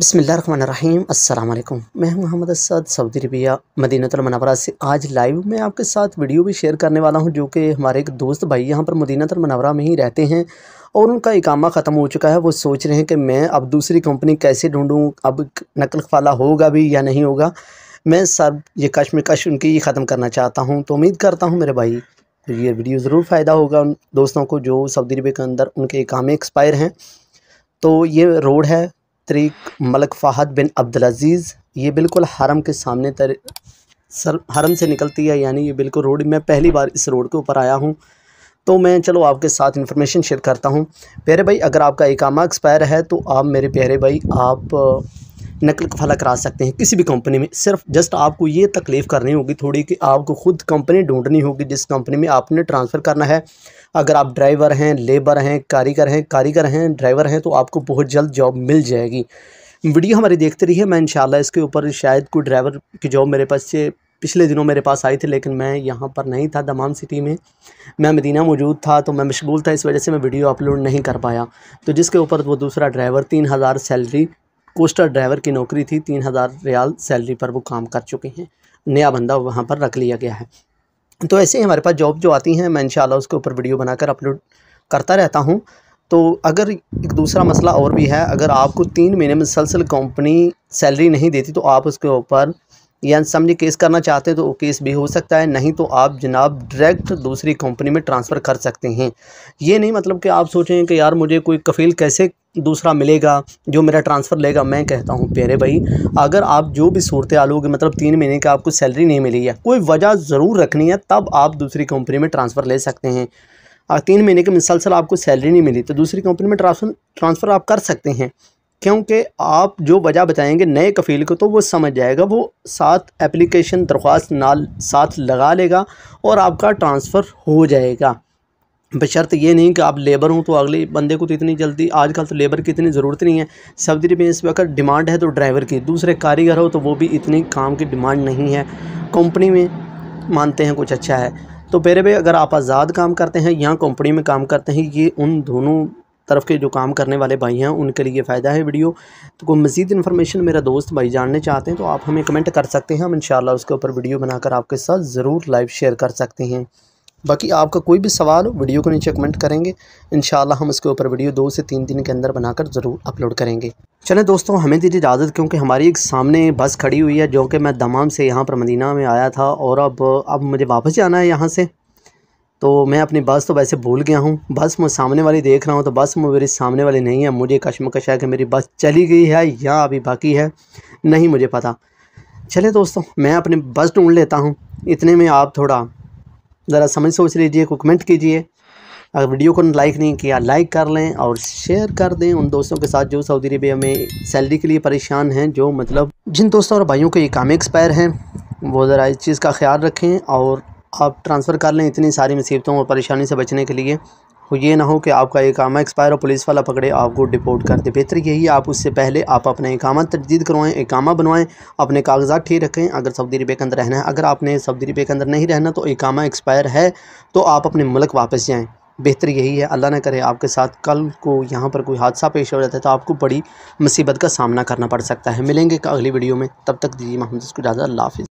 बसमीम् अल्लाम मैं Mohammad Asad Saudi Arabia मदीनतमनवरा से आज लाइव में आपके साथ वीडियो भी शेयर करने वाला हूं जो कि हमारे एक दोस्त भाई यहां पर मदीनतमनवरा में ही रहते हैं और उनका इकामा ख़त्म हो चुका है वो सोच रहे हैं कि मैं अब दूसरी कंपनी कैसे ढूंढूं अब नकल फाला होगा भी या नहीं होगा मैं सर ये कश उनकी ख़त्म करना चाहता हूँ तो उम्मीद करता हूँ मेरे भाई तो ये वीडियो ज़रूर फ़ायदा होगा उन दोस्तों को जो सऊदी रबिया के अंदर उनके इकामे एक्सपायर हैं तो ये रोड है तरीक मलक फ़ाहद बिन अब्दुल अज़ीज़ ये बिल्कुल हरम के सामने तर सर हरम से निकलती है यानी ये बिल्कुल रोड मैं पहली बार इस रोड के ऊपर आया हूँ तो मैं चलो आपके साथ इन्फॉर्मेशन शेयर करता हूँ प्यारे भाई अगर आपका एक आमा एक्सपायर है तो आप मेरे प्यारे भाई आप नकल कफाला करा सकते हैं किसी भी कंपनी में सिर्फ जस्ट आपको ये तकलीफ़ करनी होगी थोड़ी कि आपको ख़ुद कंपनी ढूंढनी होगी जिस कंपनी में आपने ट्रांसफ़र करना है अगर आप ड्राइवर हैं लेबर हैं कारीगर हैं कारीगर हैं ड्राइवर हैं तो आपको बहुत जल्द जॉब मिल जाएगी वीडियो हमारी देखते रहिए मैं इंशाल्लाह इसके ऊपर शायद कोई ड्राइवर की जॉब मेरे पास से पिछले दिनों मेरे पास आई थी लेकिन मैं यहाँ पर नहीं था दमाम सिटी में मैं मदीना मौजूद था तो मैं मशगूल था इस वजह से मैं वीडियो अपलोड नहीं कर पाया तो जिसके ऊपर वो दूसरा ड्राइवर तीन हज़ार सैलरी कोस्टर ड्राइवर की नौकरी थी तीन हज़ार रियाल सैलरी पर वो काम कर चुके हैं नया बंदा वहाँ पर रख लिया गया है तो ऐसे ही हमारे पास जॉब जो आती हैं मैं इन उसके ऊपर वीडियो बनाकर अपलोड करता रहता हूँ तो अगर एक दूसरा मसला और भी है अगर आपको तीन महीने में मुसलसल कंपनी सैलरी नहीं देती तो आप उसके ऊपर या समझे केस करना चाहते हैं तो केस भी हो सकता है नहीं तो आप जनाब डायरेक्ट दूसरी कंपनी में ट्रांसफ़र कर सकते हैं ये नहीं मतलब कि आप सोचें कि यार मुझे कोई कफ़ील कैसे दूसरा मिलेगा जो मेरा ट्रांसफ़र लेगा मैं कहता हूँ प्यारे भाई अगर आप जो भी सूरत हाल होगी मतलब तीन महीने की आपको सैलरी नहीं मिली है कोई वजह ज़रूर रखनी है तब आप दूसरी कंपनी में ट्रांसफ़र ले सकते हैं तीन महीने के मुसलसल आपको सैलरी नहीं मिली तो दूसरी कंपनी में ट्रांसफर ट्रांसफ़र आप कर सकते हैं क्योंकि आप जो वजह बताएंगे नए कफ़ील को तो वो समझ जाएगा वो साथ एप्लीकेशन दरख्वास्त नाल साथ लगा लेगा और आपका ट्रांसफ़र हो जाएगा बशर्त ये नहीं कि आप लेबर हों तो अगले बंदे को तो इतनी जल्दी आजकल तो लेबर की इतनी ज़रूरत नहीं है सऊदी में इस वक्त डिमांड है तो ड्राइवर की दूसरे कारीगर हो तो वो भी इतनी काम की डिमांड नहीं है कंपनी में मानते हैं कुछ अच्छा है तो पहले भाई अगर आप आज़ाद काम करते हैं या कंपनी में काम करते हैं ये उन दोनों तरफ के जो काम करने वाले भाई हैं उनके लिए फ़ायदा है वीडियो तो कोई मज़ीद इन्फॉर्मेशन मेरा दोस्त भाई जानने चाहते हैं तो आप हमें कमेंट कर सकते हैं हम इन उसके ऊपर वीडियो बनाकर आपके साथ ज़रूर लाइव शेयर कर सकते हैं बाकी आपका कोई भी सवाल हो वीडियो को नीचे कमेंट करेंगे इन हम इसके ऊपर वीडियो दो से तीन दिन के अंदर बनाकर ज़रूर अपलोड करेंगे चलें दोस्तों हमें दीजिए इजाज़त क्योंकि हमारी एक सामने बस खड़ी हुई है जो कि मैं दमाम से यहाँ पर मदीना में आया था और अब अब मुझे वापस जाना है यहाँ से तो मैं अपनी बस तो वैसे भूल गया हूँ बस मैं सामने वाली देख रहा हूँ तो बस मेरे सामने वाली नहीं है मुझे कश्मकश है कि मेरी बस चली गई है या अभी बाकी है नहीं मुझे पता चले दोस्तों मैं अपनी बस ढूंढ लेता हूँ इतने में आप थोड़ा ज़रा समझ सोच लीजिए को कमेंट कीजिए अगर वीडियो को लाइक नहीं किया लाइक कर लें और शेयर कर दें उन दोस्तों के साथ जो सऊदी अरबिया में सैलरी के लिए परेशान हैं जो मतलब जिन दोस्तों और भाइयों के ये काम एक्सपायर हैं वो ज़रा इस चीज़ का ख्याल रखें और आप ट्रांसफ़र कर लें इतनी सारी मुसीबतों और परेशानी से बचने के लिए ये ना हो कि आपका इकामा एक्सपायर और पुलिस वाला पकड़े आपको डिपोर्ट कर दे बेहतर यही आप उससे पहले आप अपना इकामा तजदीद करवाएं कामा बनवाएं अपने कागजात ठीक रखें अगर सऊदी रबे के अंदर रहना है अगर आपने सऊदी रबे के अंदर नहीं रहना तो कामा एक्सपायर है तो आप अपने मुल्क वापस जाएँ बेहतर यही है अल्लाह ना करे आपके साथ कल को यहाँ पर कोई हादसा पेश हो जाता है तो आपको बड़ी मुसीबत का सामना करना पड़ सकता है मिलेंगे अगली वीडियो में तब तक दीजिए महमद को इजाज़त अल्लाह हाफिज़